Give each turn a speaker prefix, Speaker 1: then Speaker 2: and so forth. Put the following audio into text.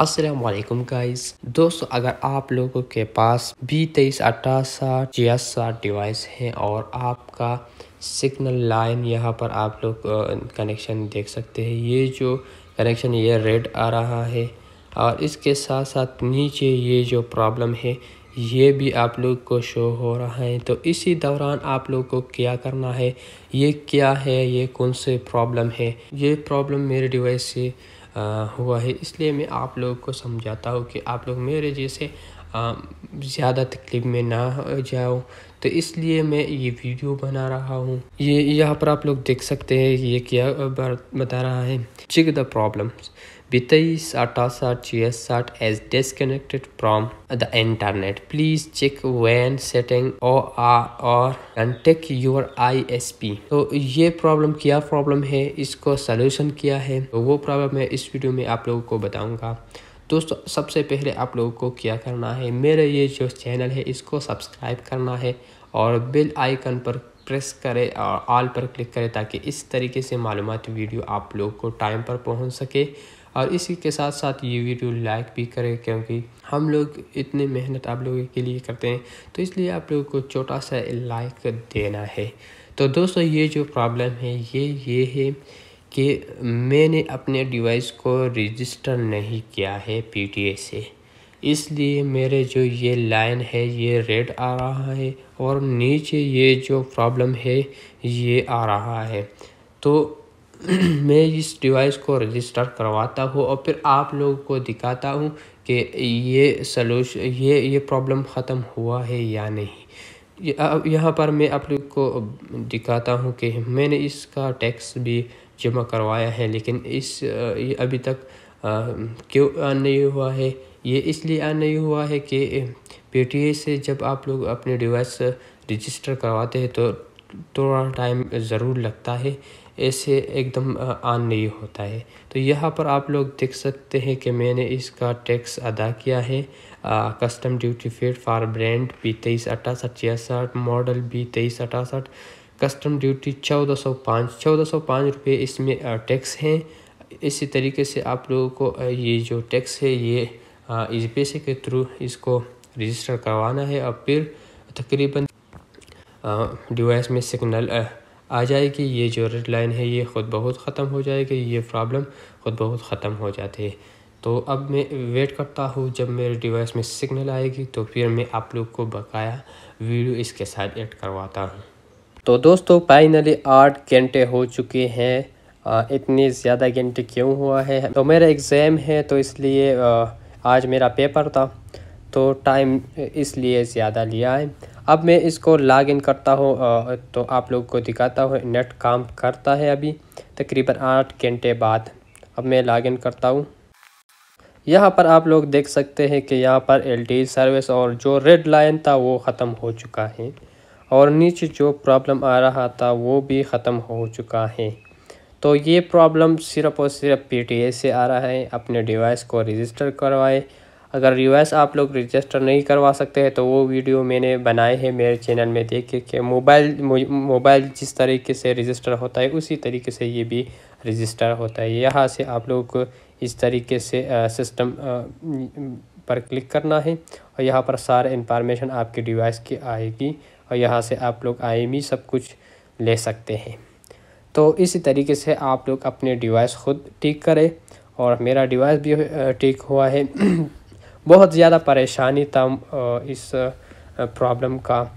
Speaker 1: Aslam guys दोस्तों अगर आप लोगों के पास बी तेईस अट्ठासठ छियासठ डिवाइस है और आपका सिग्नल लाइन यहाँ पर आप लोग कनेक्शन देख सकते हैं ये जो कनेक्शन ये रेड आ रहा है और इसके साथ साथ नीचे ये जो प्रॉब्लम है ये भी आप लोग को शो हो रहा है तो इसी दौरान आप लोग को क्या करना है ये क्या है ये कौन से प्रॉब्लम है ये प्रॉब्लम मेरे डिवाइस से हुआ है इसलिए मैं आप लोगों को समझाता हूँ कि आप लोग मेरे जैसे ज़्यादा तकलीफ़ में ना जाओ तो इसलिए मैं ये वीडियो बना रहा हूँ ये यहाँ पर आप लोग देख सकते हैं ये क्या बता रहा है check the problems as disconnected GSSAT as disconnected from the internet. Please check when setting or or I your ISP. तो ये प्रॉब्लम क्या प्रॉब्लम है इसको सलूशन किया है तो वो प्रॉब्लम मैं इस वीडियो में आप लोगों को बताऊंगा दोस्तों सबसे पहले आप लोगों को क्या करना है मेरे ये जो चैनल है इसको सब्सक्राइब करना है और बेल आइकन पर प्रेस करें और uh, ऑल पर क्लिक करें ताकि इस तरीके से मालूमती वीडियो आप लोग को टाइम पर पहुंच सके और इसी के साथ साथ ये वीडियो लाइक भी करें क्योंकि हम लोग इतने मेहनत आप लोगों के लिए करते हैं तो इसलिए आप लोगों को छोटा सा लाइक देना है तो दोस्तों ये जो प्रॉब्लम है ये ये है कि मैंने अपने डिवाइस को रजिस्टर नहीं किया है पी से इसलिए मेरे जो ये लाइन है ये रेड आ रहा है और नीचे ये जो प्रॉब्लम है ये आ रहा है तो मैं इस डिवाइस को रजिस्टर करवाता हूँ और फिर आप लोगों को दिखाता हूँ कि ये सलूश ये ये प्रॉब्लम ख़त्म हुआ है या नहीं यहाँ पर मैं आप लोग को दिखाता हूँ कि मैंने इसका टैक्स भी जमा करवाया है लेकिन इस अभी तक क्यों नहीं हुआ है ये इसलिए नहीं हुआ है कि पी से जब आप लोग अपने डिवाइस रजिस्टर करवाते हैं तो थोड़ा टाइम ज़रूर लगता है ऐसे एकदम ऑन नहीं होता है तो यहाँ पर आप लोग देख सकते हैं कि मैंने इसका टैक्स अदा किया है आ, custom duty paid for brand B तेईस अट्ठासठ छियासठ मॉडल बी तेईस अठासठ कस्टम ड्यूटी चौदह सौ पाँच चौदह सौ पाँच रुपये इसमें टैक्स हैं इसी तरीके से आप लोगों को ये जो टैक्स है ये इस पैसे के थ्रू इसको रजिस्टर करवाना है और फिर तकरीबन डिवाइस में सिग्नल आ जाए कि ये जो रेड लाइन है ये ख़ुद बहुत ख़त्म हो जाएगी ये प्रॉब्लम ख़ुद बहुत ख़त्म हो जाती है तो अब मैं वेट करता हूँ जब मेरे डिवाइस में सिग्नल आएगी तो फिर मैं आप लोग को बकाया वीडियो इसके साथ ऐड करवाता हूँ तो दोस्तों फाइनली आठ घंटे हो चुके हैं इतने ज़्यादा घंटे क्यों हुआ है तो मेरा एग्ज़ाम है तो इसलिए आज मेरा पेपर था तो टाइम इसलिए ज़्यादा लिया है अब मैं इसको लॉग इन करता हूँ तो आप लोग को दिखाता हूँ नेट काम करता है अभी तकरीबन आठ घंटे बाद अब मैं लॉग इन करता हूँ यहाँ पर आप लोग देख सकते हैं कि यहाँ पर एल सर्विस e और जो रेड लाइन था वो ख़त्म हो चुका है और नीचे जो प्रॉब्लम आ रहा था वो भी ख़त्म हो चुका है तो ये प्रॉब्लम सिर्फ़ और सिर्फ पी से आ रहा है अपने डिवाइस को रजिस्टर करवाए अगर यूएस आप लोग रजिस्टर नहीं करवा सकते हैं तो वो वीडियो मैंने बनाए हैं मेरे चैनल में देख के मोबाइल मोबाइल जिस तरीके से रजिस्टर होता है उसी तरीके से ये भी रजिस्टर होता है यहाँ से आप लोग इस तरीके से सिस्टम पर क्लिक करना है और यहाँ पर सारे इंफॉर्मेशन आपके डिवाइस की आएगी और यहाँ से आप लोग आई सब कुछ ले सकते हैं तो इसी तरीके से आप लोग अपने डिवाइस खुद ठीक करें और मेरा डिवाइस भी ठीक हुआ है बहुत ज़्यादा परेशानी था इस प्रॉब्लम का